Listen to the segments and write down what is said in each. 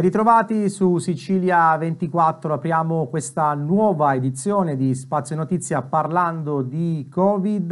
Ben ritrovati su Sicilia 24, apriamo questa nuova edizione di Spazio Notizia parlando di Covid,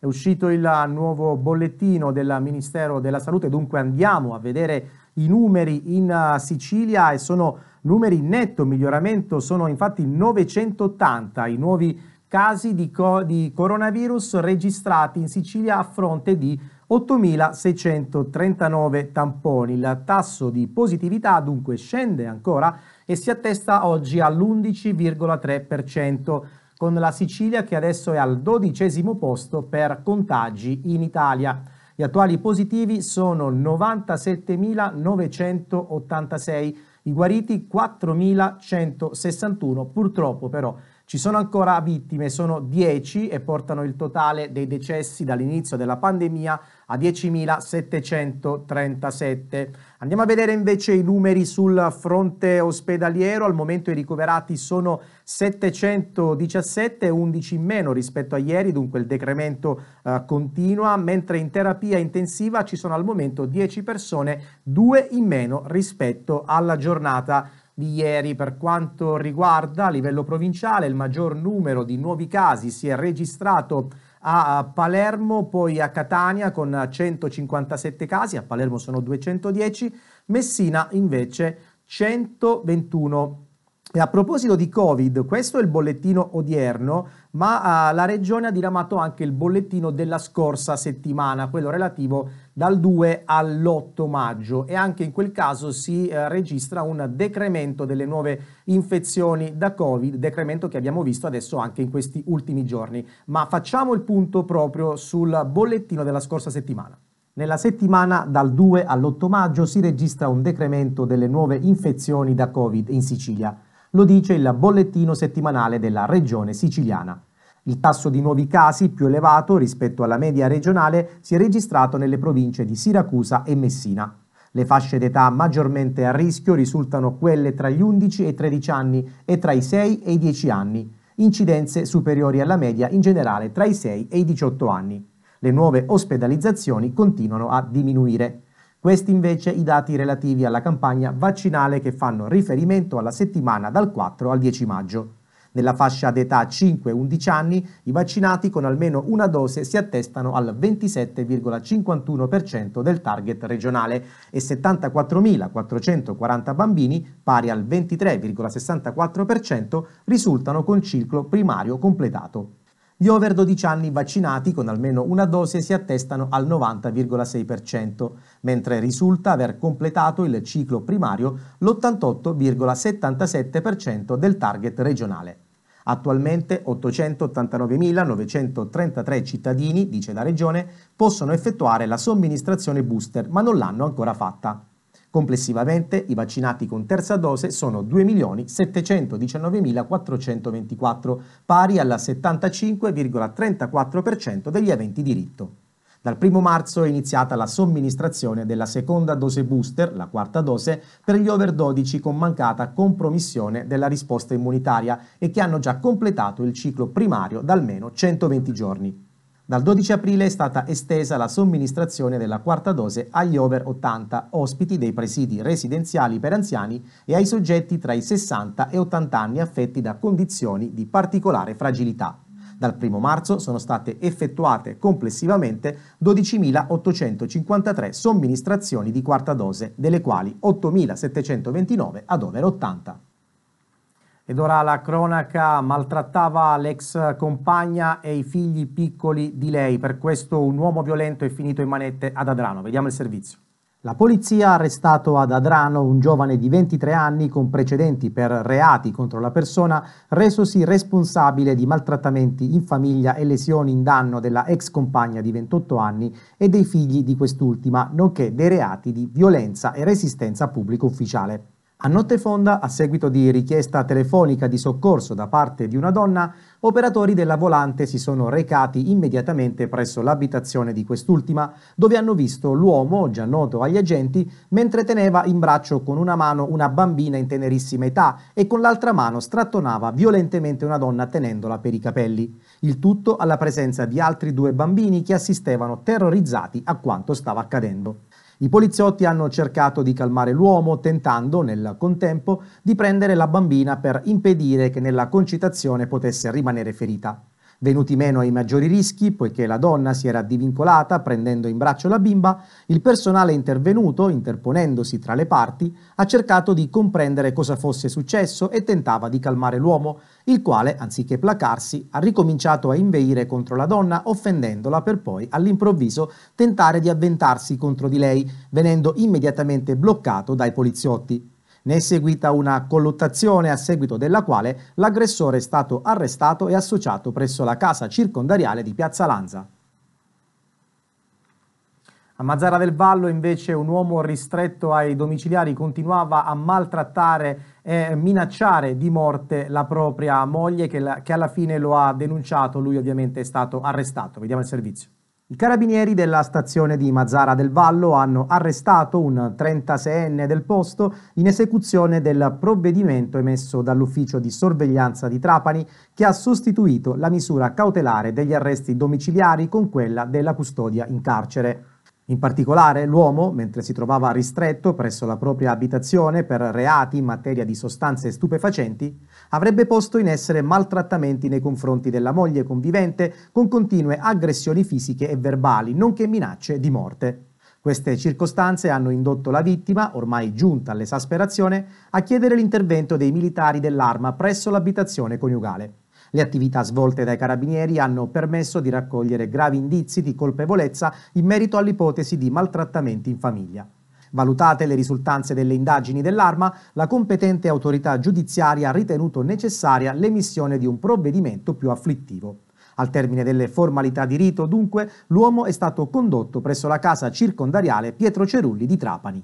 è uscito il nuovo bollettino del Ministero della Salute, dunque andiamo a vedere i numeri in eh, Sicilia e sono numeri in netto miglioramento, sono infatti 980 i nuovi casi di, co di coronavirus registrati in Sicilia a fronte di 8.639 tamponi. Il tasso di positività dunque scende ancora e si attesta oggi all'11,3%, con la Sicilia che adesso è al dodicesimo posto per contagi in Italia. Gli attuali positivi sono 97.986, i guariti 4.161. Purtroppo però ci sono ancora vittime, sono 10 e portano il totale dei decessi dall'inizio della pandemia a 10.737. Andiamo a vedere invece i numeri sul fronte ospedaliero. Al momento i ricoverati sono 717, 11 in meno rispetto a ieri, dunque il decremento eh, continua, mentre in terapia intensiva ci sono al momento 10 persone, 2 in meno rispetto alla giornata di ieri. Per quanto riguarda a livello provinciale, il maggior numero di nuovi casi si è registrato a Palermo, poi a Catania con 157 casi, a Palermo sono 210, Messina invece 121 casi. E a proposito di Covid, questo è il bollettino odierno, ma uh, la Regione ha diramato anche il bollettino della scorsa settimana, quello relativo dal 2 all'8 maggio e anche in quel caso si uh, registra un decremento delle nuove infezioni da Covid, decremento che abbiamo visto adesso anche in questi ultimi giorni. Ma facciamo il punto proprio sul bollettino della scorsa settimana. Nella settimana dal 2 all'8 maggio si registra un decremento delle nuove infezioni da Covid in Sicilia lo dice il bollettino settimanale della regione siciliana. Il tasso di nuovi casi più elevato rispetto alla media regionale si è registrato nelle province di Siracusa e Messina. Le fasce d'età maggiormente a rischio risultano quelle tra gli 11 e i 13 anni e tra i 6 e i 10 anni, incidenze superiori alla media in generale tra i 6 e i 18 anni. Le nuove ospedalizzazioni continuano a diminuire. Questi invece i dati relativi alla campagna vaccinale che fanno riferimento alla settimana dal 4 al 10 maggio. Nella fascia d'età 5-11 anni i vaccinati con almeno una dose si attestano al 27,51% del target regionale e 74.440 bambini, pari al 23,64%, risultano col ciclo primario completato. Gli over 12 anni vaccinati con almeno una dose si attestano al 90,6%, mentre risulta aver completato il ciclo primario l'88,77% del target regionale. Attualmente 889.933 cittadini, dice la Regione, possono effettuare la somministrazione booster, ma non l'hanno ancora fatta. Complessivamente i vaccinati con terza dose sono 2.719.424, pari alla 75,34% degli aventi diritto. Dal 1 marzo è iniziata la somministrazione della seconda dose booster, la quarta dose, per gli over 12 con mancata compromissione della risposta immunitaria e che hanno già completato il ciclo primario da almeno 120 giorni. Dal 12 aprile è stata estesa la somministrazione della quarta dose agli over 80 ospiti dei presidi residenziali per anziani e ai soggetti tra i 60 e 80 anni affetti da condizioni di particolare fragilità. Dal 1 marzo sono state effettuate complessivamente 12.853 somministrazioni di quarta dose, delle quali 8.729 ad over 80. Ed ora la cronaca maltrattava l'ex compagna e i figli piccoli di lei. Per questo un uomo violento è finito in manette ad Adrano. Vediamo il servizio. La polizia ha arrestato ad Adrano un giovane di 23 anni con precedenti per reati contro la persona, resosi responsabile di maltrattamenti in famiglia e lesioni in danno della ex compagna di 28 anni e dei figli di quest'ultima, nonché dei reati di violenza e resistenza pubblico ufficiale. A notte fonda, a seguito di richiesta telefonica di soccorso da parte di una donna, operatori della volante si sono recati immediatamente presso l'abitazione di quest'ultima, dove hanno visto l'uomo, già noto agli agenti, mentre teneva in braccio con una mano una bambina in tenerissima età e con l'altra mano strattonava violentemente una donna tenendola per i capelli. Il tutto alla presenza di altri due bambini che assistevano terrorizzati a quanto stava accadendo. I poliziotti hanno cercato di calmare l'uomo, tentando, nel contempo, di prendere la bambina per impedire che nella concitazione potesse rimanere ferita. Venuti meno ai maggiori rischi, poiché la donna si era divincolata prendendo in braccio la bimba, il personale intervenuto, interponendosi tra le parti, ha cercato di comprendere cosa fosse successo e tentava di calmare l'uomo, il quale, anziché placarsi, ha ricominciato a inveire contro la donna offendendola per poi all'improvviso tentare di avventarsi contro di lei, venendo immediatamente bloccato dai poliziotti. Ne è seguita una colluttazione a seguito della quale l'aggressore è stato arrestato e associato presso la casa circondariale di Piazza Lanza. A Mazzara del Vallo invece un uomo ristretto ai domiciliari continuava a maltrattare e minacciare di morte la propria moglie che, la, che alla fine lo ha denunciato, lui ovviamente è stato arrestato. Vediamo il servizio. I carabinieri della stazione di Mazzara del Vallo hanno arrestato un 36enne del posto in esecuzione del provvedimento emesso dall'ufficio di sorveglianza di Trapani che ha sostituito la misura cautelare degli arresti domiciliari con quella della custodia in carcere. In particolare l'uomo, mentre si trovava ristretto presso la propria abitazione per reati in materia di sostanze stupefacenti, avrebbe posto in essere maltrattamenti nei confronti della moglie convivente con continue aggressioni fisiche e verbali, nonché minacce di morte. Queste circostanze hanno indotto la vittima, ormai giunta all'esasperazione, a chiedere l'intervento dei militari dell'arma presso l'abitazione coniugale. Le attività svolte dai carabinieri hanno permesso di raccogliere gravi indizi di colpevolezza in merito all'ipotesi di maltrattamenti in famiglia. Valutate le risultanze delle indagini dell'arma, la competente autorità giudiziaria ha ritenuto necessaria l'emissione di un provvedimento più afflittivo. Al termine delle formalità di rito, dunque, l'uomo è stato condotto presso la casa circondariale Pietro Cerulli di Trapani.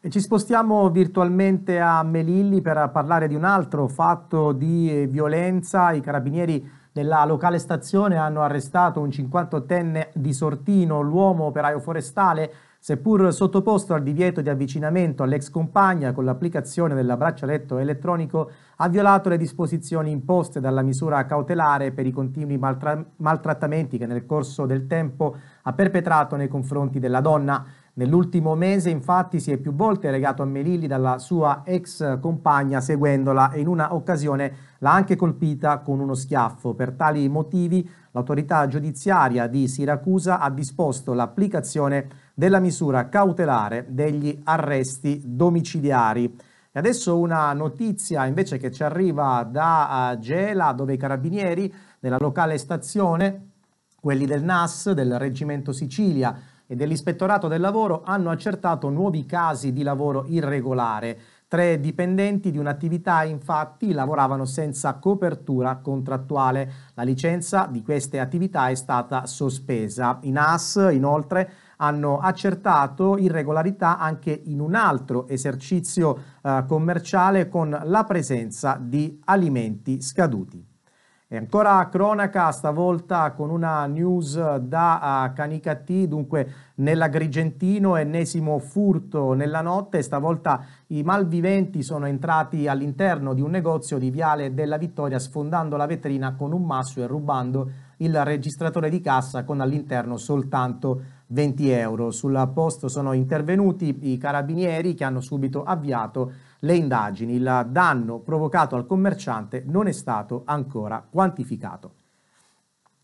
E ci spostiamo virtualmente a Melilli per parlare di un altro fatto di eh, violenza. I carabinieri della locale stazione hanno arrestato un 58enne di Sortino, l'uomo operaio forestale, seppur sottoposto al divieto di avvicinamento all'ex compagna con l'applicazione del braccialetto elettronico, ha violato le disposizioni imposte dalla misura cautelare per i continui maltra maltrattamenti che nel corso del tempo ha perpetrato nei confronti della donna. Nell'ultimo mese infatti si è più volte legato a Melilli dalla sua ex compagna seguendola e in una occasione l'ha anche colpita con uno schiaffo. Per tali motivi l'autorità giudiziaria di Siracusa ha disposto l'applicazione della misura cautelare degli arresti domiciliari. E adesso una notizia invece che ci arriva da eh, Gela dove i carabinieri della locale stazione, quelli del NAS, del Reggimento Sicilia, e dell'Ispettorato del Lavoro hanno accertato nuovi casi di lavoro irregolare. Tre dipendenti di un'attività infatti lavoravano senza copertura contrattuale. La licenza di queste attività è stata sospesa. I NAS inoltre hanno accertato irregolarità anche in un altro esercizio eh, commerciale con la presenza di alimenti scaduti. E ancora cronaca, stavolta con una news da Canicattì, dunque nell'Agrigentino, ennesimo furto nella notte, stavolta i malviventi sono entrati all'interno di un negozio di Viale della Vittoria sfondando la vetrina con un masso e rubando il registratore di cassa con all'interno soltanto 20 euro. Sul posto sono intervenuti i carabinieri che hanno subito avviato le indagini, il danno provocato al commerciante non è stato ancora quantificato.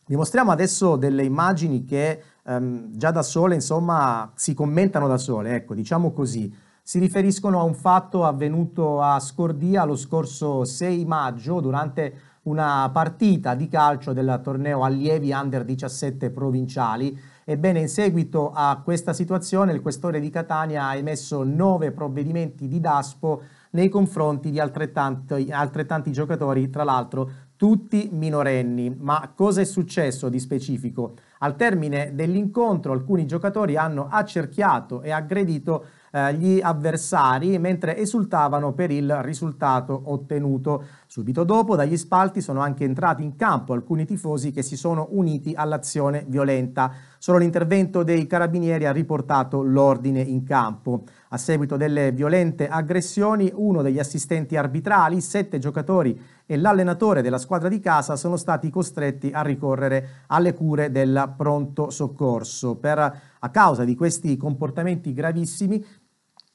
Vi mostriamo adesso delle immagini che ehm, già da sole, insomma, si commentano da sole, ecco, diciamo così. Si riferiscono a un fatto avvenuto a Scordia lo scorso 6 maggio durante una partita di calcio del torneo allievi under 17 provinciali Ebbene, in seguito a questa situazione il questore di Catania ha emesso nove provvedimenti di DASPO nei confronti di altrettanti, altrettanti giocatori, tra l'altro tutti minorenni. Ma cosa è successo di specifico? Al termine dell'incontro alcuni giocatori hanno accerchiato e aggredito eh, gli avversari mentre esultavano per il risultato ottenuto. Subito dopo, dagli spalti sono anche entrati in campo alcuni tifosi che si sono uniti all'azione violenta. Solo l'intervento dei carabinieri ha riportato l'ordine in campo. A seguito delle violente aggressioni, uno degli assistenti arbitrali, sette giocatori e l'allenatore della squadra di casa sono stati costretti a ricorrere alle cure del pronto soccorso. Per, a causa di questi comportamenti gravissimi,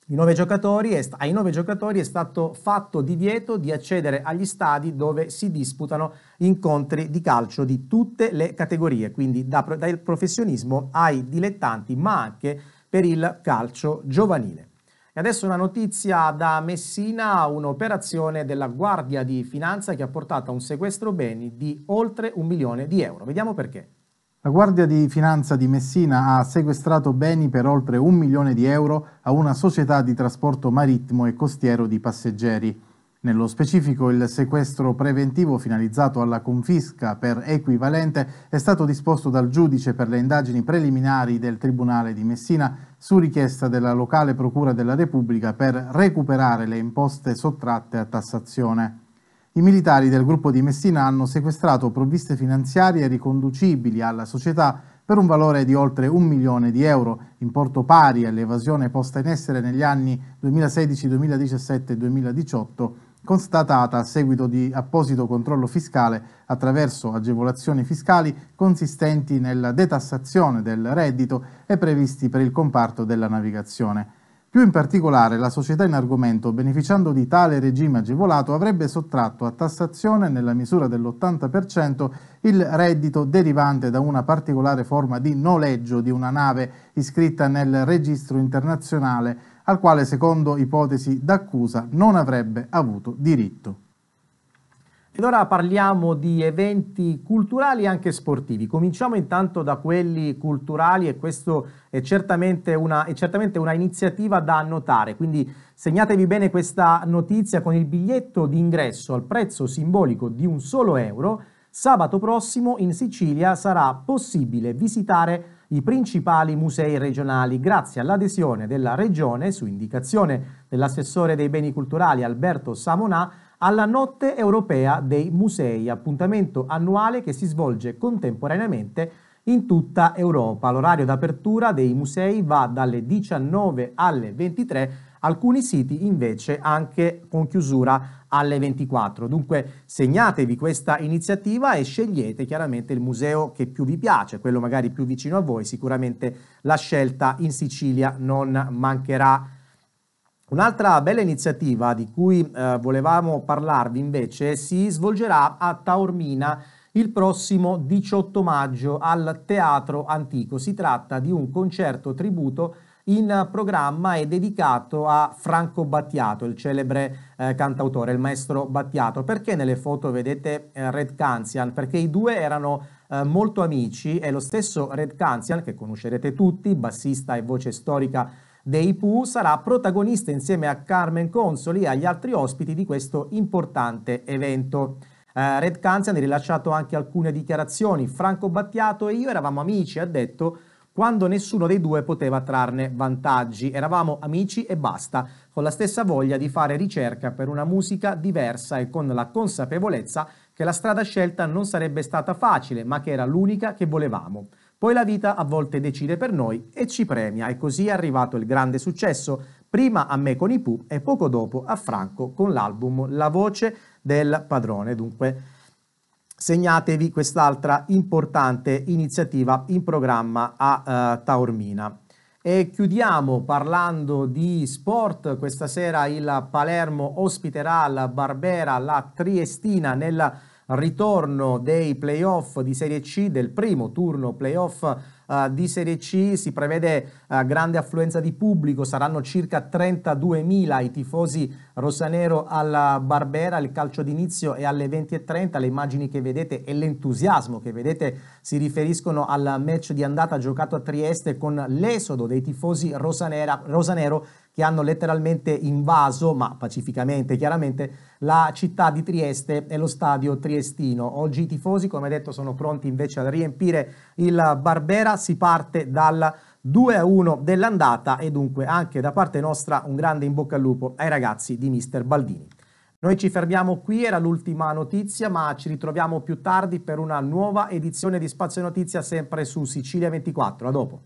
è, ai nove giocatori è stato fatto divieto di accedere agli stadi dove si disputano incontri di calcio di tutte le categorie, quindi da, dal professionismo ai dilettanti, ma anche per il calcio giovanile. E adesso una notizia da Messina, un'operazione della Guardia di Finanza che ha portato a un sequestro beni di oltre un milione di euro. Vediamo perché. La Guardia di Finanza di Messina ha sequestrato beni per oltre un milione di euro a una società di trasporto marittimo e costiero di passeggeri. Nello specifico il sequestro preventivo finalizzato alla confisca per equivalente è stato disposto dal giudice per le indagini preliminari del Tribunale di Messina su richiesta della locale Procura della Repubblica per recuperare le imposte sottratte a tassazione i militari del gruppo di Messina hanno sequestrato provviste finanziarie riconducibili alla società per un valore di oltre un milione di euro, importo pari all'evasione posta in essere negli anni 2016, 2017 e 2018 constatata a seguito di apposito controllo fiscale attraverso agevolazioni fiscali consistenti nella detassazione del reddito e previsti per il comparto della navigazione. Più in particolare, la società in argomento, beneficiando di tale regime agevolato, avrebbe sottratto a tassazione nella misura dell'80% il reddito derivante da una particolare forma di noleggio di una nave iscritta nel registro internazionale, al quale, secondo ipotesi d'accusa, non avrebbe avuto diritto. Ed ora parliamo di eventi culturali e anche sportivi. Cominciamo intanto da quelli culturali e questo è certamente, una, è certamente una iniziativa da annotare, quindi segnatevi bene questa notizia con il biglietto d'ingresso al prezzo simbolico di un solo euro. Sabato prossimo in Sicilia sarà possibile visitare i principali musei regionali grazie all'adesione della Regione, su indicazione dell'assessore dei beni culturali Alberto Samonà, alla Notte Europea dei Musei, appuntamento annuale che si svolge contemporaneamente in tutta Europa. L'orario d'apertura dei musei va dalle 19 alle 23, alcuni siti invece anche con chiusura alle 24. Dunque segnatevi questa iniziativa e scegliete chiaramente il museo che più vi piace, quello magari più vicino a voi, sicuramente la scelta in Sicilia non mancherà Un'altra bella iniziativa di cui eh, volevamo parlarvi invece si svolgerà a Taormina il prossimo 18 maggio al Teatro Antico. Si tratta di un concerto tributo in programma e dedicato a Franco Battiato, il celebre eh, cantautore, il maestro Battiato. Perché nelle foto vedete eh, Red Canzian? Perché i due erano eh, molto amici e lo stesso Red Canzian, che conoscerete tutti, bassista e voce storica dei Pooh sarà protagonista insieme a Carmen Consoli e agli altri ospiti di questo importante evento. Uh, Red Canzian ha rilasciato anche alcune dichiarazioni, Franco Battiato e io eravamo amici, ha detto, quando nessuno dei due poteva trarne vantaggi. Eravamo amici e basta, con la stessa voglia di fare ricerca per una musica diversa e con la consapevolezza che la strada scelta non sarebbe stata facile, ma che era l'unica che volevamo. Poi la vita a volte decide per noi e ci premia e così è arrivato il grande successo, prima a me con i Pooh e poco dopo a Franco con l'album La voce del padrone. Dunque segnatevi quest'altra importante iniziativa in programma a uh, Taormina. E chiudiamo parlando di sport. Questa sera il Palermo ospiterà la Barbera, la Triestina, nella ritorno dei playoff di Serie C, del primo turno playoff uh, di Serie C, si prevede uh, grande affluenza di pubblico, saranno circa 32.000 i tifosi rosanero alla Barbera, il calcio d'inizio è alle 20.30, le immagini che vedete e l'entusiasmo che vedete si riferiscono al match di andata giocato a Trieste con l'esodo dei tifosi rosanera, rosanero che hanno letteralmente invaso, ma pacificamente chiaramente, la città di Trieste e lo stadio triestino. Oggi i tifosi, come detto, sono pronti invece a riempire il Barbera, si parte dal 2 a 1 dell'andata e dunque anche da parte nostra un grande in bocca al lupo ai ragazzi di Mister Baldini. Noi ci fermiamo qui, era l'ultima notizia, ma ci ritroviamo più tardi per una nuova edizione di Spazio Notizia sempre su Sicilia 24. A dopo.